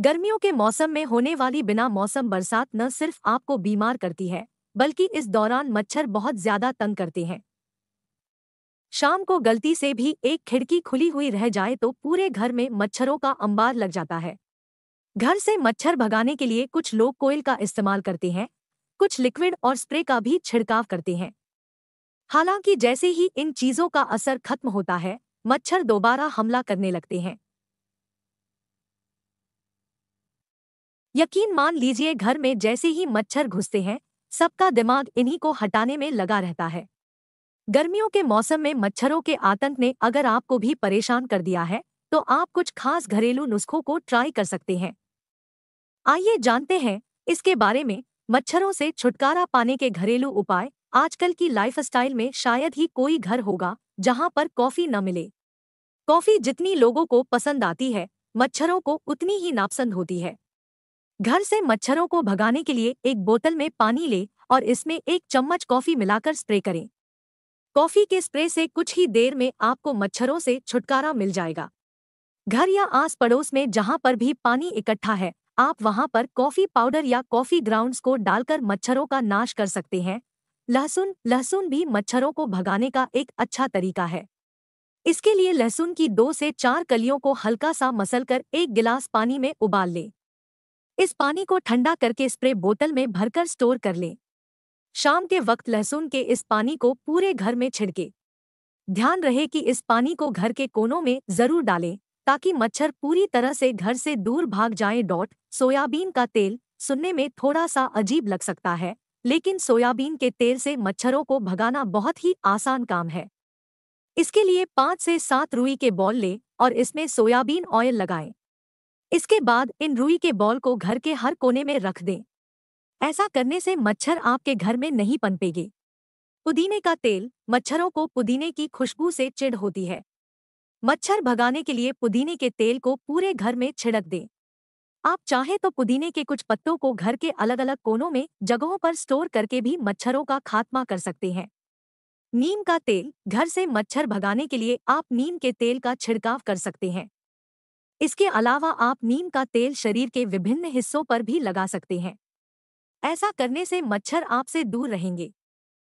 गर्मियों के मौसम में होने वाली बिना मौसम बरसात न सिर्फ आपको बीमार करती है बल्कि इस दौरान मच्छर बहुत ज्यादा तंग करते हैं शाम को गलती से भी एक खिड़की खुली हुई रह जाए तो पूरे घर में मच्छरों का अंबार लग जाता है घर से मच्छर भगाने के लिए कुछ लोग कोयल का इस्तेमाल करते हैं कुछ लिक्विड और स्प्रे का भी छिड़काव करते हैं हालांकि जैसे ही इन चीजों का असर खत्म होता है मच्छर दोबारा हमला करने लगते हैं यकीन मान लीजिए घर में जैसे ही मच्छर घुसते हैं सबका दिमाग इन्हीं को हटाने में लगा रहता है गर्मियों के मौसम में मच्छरों के आतंक ने अगर आपको भी परेशान कर दिया है तो आप कुछ खास घरेलू नुस्खों को ट्राई कर सकते हैं आइए जानते हैं इसके बारे में मच्छरों से छुटकारा पाने के घरेलू उपाय आजकल की लाइफस्टाइल में शायद ही कोई घर होगा जहां पर कॉफी न मिले कॉफी जितनी लोगों को पसंद आती है मच्छरों को उतनी ही नापसंद होती है घर से मच्छरों को भगाने के लिए एक बोतल में पानी लें और इसमें एक चम्मच कॉफी मिलाकर स्प्रे करें कॉफी के स्प्रे से कुछ ही देर में आपको मच्छरों से छुटकारा मिल जाएगा घर या आस पड़ोस में जहां पर भी पानी इकट्ठा है आप वहां पर कॉफी पाउडर या कॉफी ग्राउंड्स को डालकर मच्छरों का नाश कर सकते हैं लहसुन लहसुन भी मच्छरों को भगाने का एक अच्छा तरीका है इसके लिए लहसुन की दो से चार कलियों को हल्का सा मसलकर एक गिलास पानी में उबाल लें इस पानी को ठंडा करके स्प्रे बोतल में भरकर स्टोर कर लें शाम के वक्त लहसुन के इस पानी को पूरे घर में छिड़के ध्यान रहे कि इस पानी को घर के कोनों में जरूर डालें ताकि मच्छर पूरी तरह से घर से दूर भाग जाए डॉट सोयाबीन का तेल सुनने में थोड़ा सा अजीब लग सकता है लेकिन सोयाबीन के तेल से मच्छरों को भगाना बहुत ही आसान काम है इसके लिए पाँच से सात रुई के बॉल लें और इसमें सोयाबीन ऑयल लगाएं इसके बाद इन रुई के बॉल को घर के हर कोने में रख दें ऐसा करने से मच्छर आपके घर में नहीं पनपेगे पुदीने का तेल मच्छरों को पुदीने की खुशबू से चिढ़ होती है मच्छर भगाने के लिए पुदीने के तेल को पूरे घर में छिड़क दें आप चाहें तो पुदीने के कुछ पत्तों को घर के अलग अलग कोनों में जगहों पर स्टोर करके भी मच्छरों का खात्मा कर सकते हैं नीम का तेल घर से मच्छर भगाने के लिए आप नीम के तेल का छिड़काव कर सकते हैं इसके अलावा आप नीम का तेल शरीर के विभिन्न हिस्सों पर भी लगा सकते हैं ऐसा करने से मच्छर आपसे दूर रहेंगे